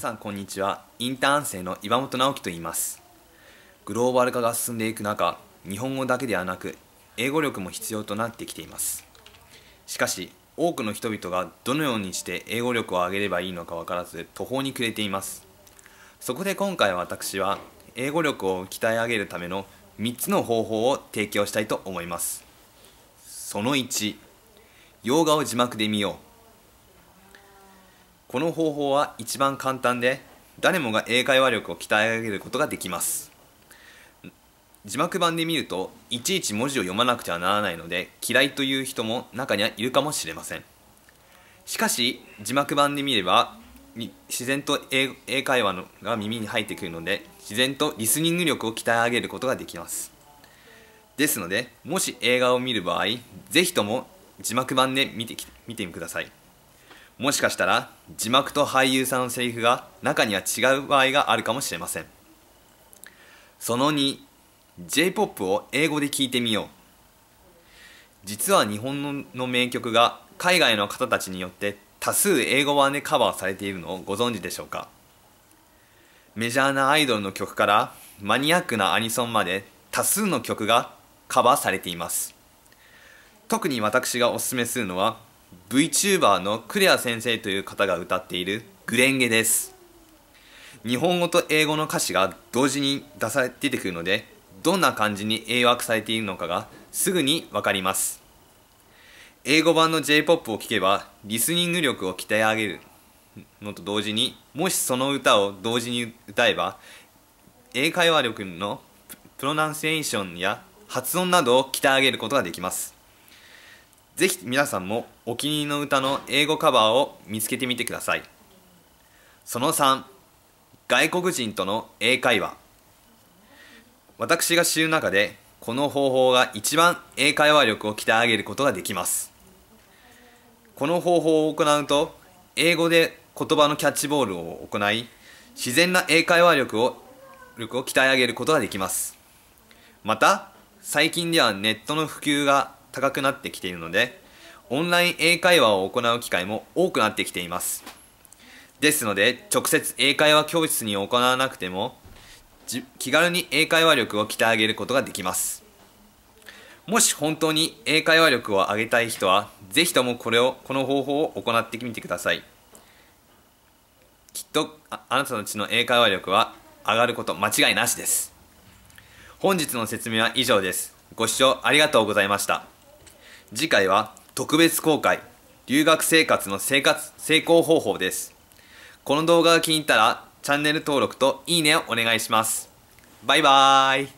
さんこんにちはインターン生の岩本直樹と言いますグローバル化が進んでいく中日本語だけではなく英語力も必要となってきていますしかし多くの人々がどのようにして英語力を上げればいいのか分からず途方に暮れていますそこで今回私は英語力を鍛え上げるための3つの方法を提供したいと思いますその1洋画を字幕で見ようこの方法は一番簡単で誰もが英会話力を鍛え上げることができます字幕版で見るといちいち文字を読まなくてはならないので嫌いという人も中にはいるかもしれませんしかし字幕版で見れば自然と英会話のが耳に入ってくるので自然とリスニング力を鍛え上げることができますですのでもし映画を見る場合是非とも字幕版で見て見てくださいもしかしたら字幕と俳優さんのセリフが中には違う場合があるかもしれませんその 2J-POP を英語で聞いてみよう実は日本の名曲が海外の方たちによって多数英語版でカバーされているのをご存知でしょうかメジャーなアイドルの曲からマニアックなアニソンまで多数の曲がカバーされています特に私がおすすめするのは VTuber のクレア先生という方が歌っているグレンゲです日本語と英語の歌詞が同時に出され出てくるのでどんな感じに英訳されているのかがすぐにわかります英語版の J-POP を聴けばリスニング力を鍛え上げるのと同時にもしその歌を同時に歌えば英会話力のプロナンシエーションや発音などを鍛え上げることができますぜひ皆さんもお気に入りの歌の英語カバーを見つけてみてくださいその3外国人との英会話私が知る中でこの方法が一番英会話力を鍛え上げることができますこの方法を行うと英語で言葉のキャッチボールを行い自然な英会話力を力を鍛え上げることができますまた最近ではネットの普及が高くなってきているのでオンライン英会話を行う機会も多くなってきていますですので直接英会話教室に行わなくてもじ気軽に英会話力を鍛え上げることができますもし本当に英会話力を上げたい人は是非ともこれをこの方法を行ってみてくださいきっとあなたたちの英会話力は上がること間違いなしです本日の説明は以上ですご視聴ありがとうございました次回は特別公開留学生活の生活成功方法ですこの動画が気に入ったらチャンネル登録といいねをお願いしますバイバーイ